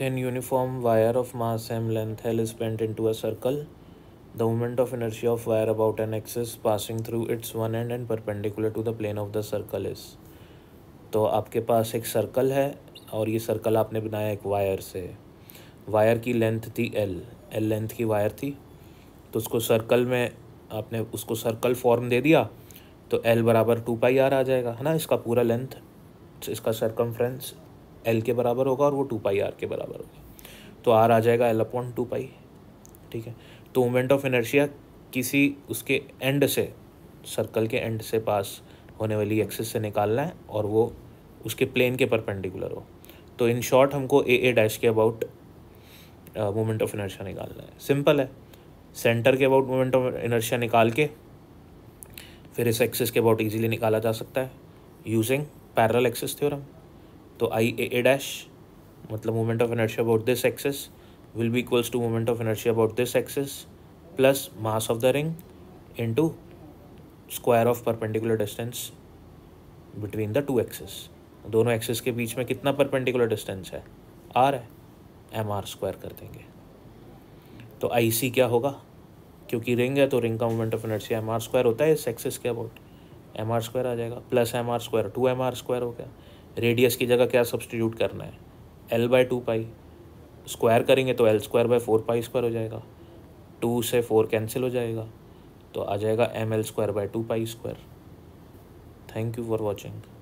thin uniform wire of mass m length L is bent into a circle. The moment of inertia of wire about an axis passing through its one end and perpendicular to the plane of the circle is. तो आपके पास एक circle है और ये circle आपने बनाया एक wire से वायर की लेंथ थी एल एल लेंथ की वायर थी तो उसको सर्कल में आपने उसको सर्कल फॉर्म दे दिया तो एल बराबर टू पाई आर आ जाएगा है ना इसका पूरा लेंथ इसका सर्कम एल के बराबर होगा और वो टू पाई आर के बराबर होगा तो आर आ जाएगा एल अपॉन टू पाई ठीक है तो मोमेंट ऑफ इनर्शिया किसी उसके एंड से सर्कल के एंड से पास होने वाली एक्सेस से निकालना है और वो उसके प्लेन के परपेंडिकुलर हो तो इन शॉर्ट हमको ए ए डैश के अबाउट मोमेंट ऑफ इनर्शिया निकालना है सिंपल है सेंटर के अबाउट मोमेंट ऑफ इनर्शिया निकाल के फिर इस एक्सेस के अबाउट ईजिली निकाला जा सकता है यूजिंग पैरल एक्सेस थ्योरम तो आई ए ए डैश मतलब moment of energy about this axis will be equals to moment of energy about this axis plus mass of the ring into square of perpendicular distance between the two axes दोनों axes के बीच में कितना perpendicular distance है R है M R square कर देंगे तो आई सी क्या होगा क्योंकि रिंग है तो रिंग का moment of energy M R square होता है इस एक्सेस के अबाउट एम आर स्क्वायर आ जाएगा plus M R square two M R square हो गया रेडियस की जगह क्या सब्सटीट्यूट करना है L by two pi square करेंगे तो L square by four pi square हो जाएगा टू से फोर कैंसिल हो जाएगा तो आ जाएगा M L square by two pi square thank you for watching